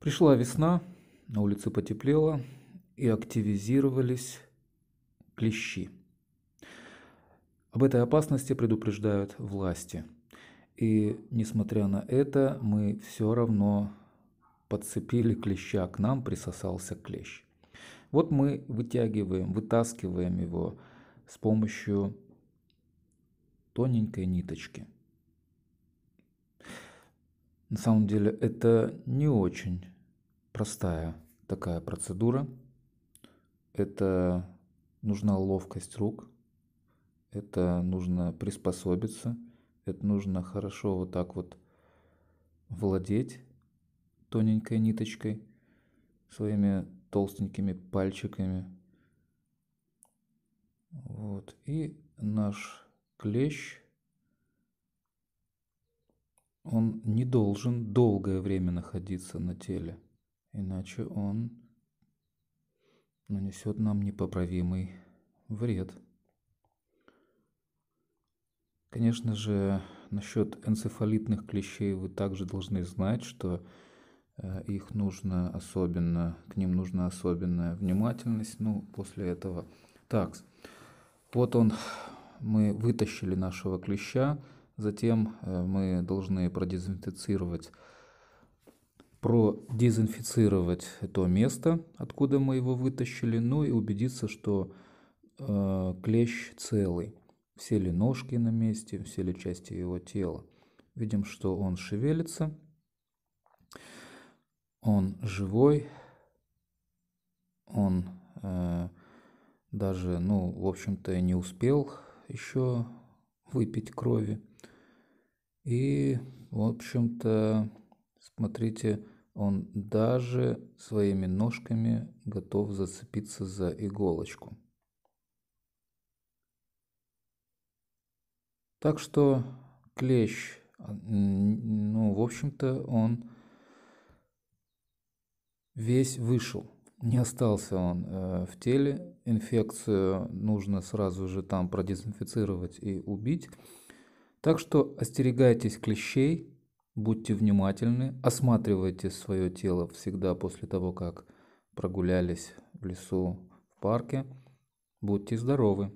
Пришла весна, на улице потеплело, и активизировались клещи. Об этой опасности предупреждают власти. И несмотря на это, мы все равно подцепили клеща, к нам присосался клещ. Вот мы вытягиваем, вытаскиваем его с помощью тоненькой ниточки – на самом деле это не очень простая такая процедура. Это нужна ловкость рук, это нужно приспособиться, это нужно хорошо вот так вот владеть тоненькой ниточкой, своими толстенькими пальчиками. Вот. И наш клещ он не должен долгое время находиться на теле, иначе он нанесет нам непоправимый вред. Конечно же, насчет энцефалитных клещей вы также должны знать, что э, их нужно особенно, к ним нужна особенная внимательность. Ну, после этого. Так, вот он, мы вытащили нашего клеща. Затем э, мы должны продезинфицировать, продезинфицировать то место, откуда мы его вытащили, ну и убедиться, что э, клещ целый. Все ли ножки на месте, все ли части его тела. Видим, что он шевелится, он живой, он э, даже, ну, в общем-то, не успел еще выпить крови. И, в общем-то, смотрите, он даже своими ножками готов зацепиться за иголочку. Так что клещ, а, ну, в общем-то, он весь вышел. Не остался он э, в теле. Инфекцию нужно сразу же там продезинфицировать и убить. Так что остерегайтесь клещей, будьте внимательны, осматривайте свое тело всегда после того, как прогулялись в лесу, в парке. Будьте здоровы!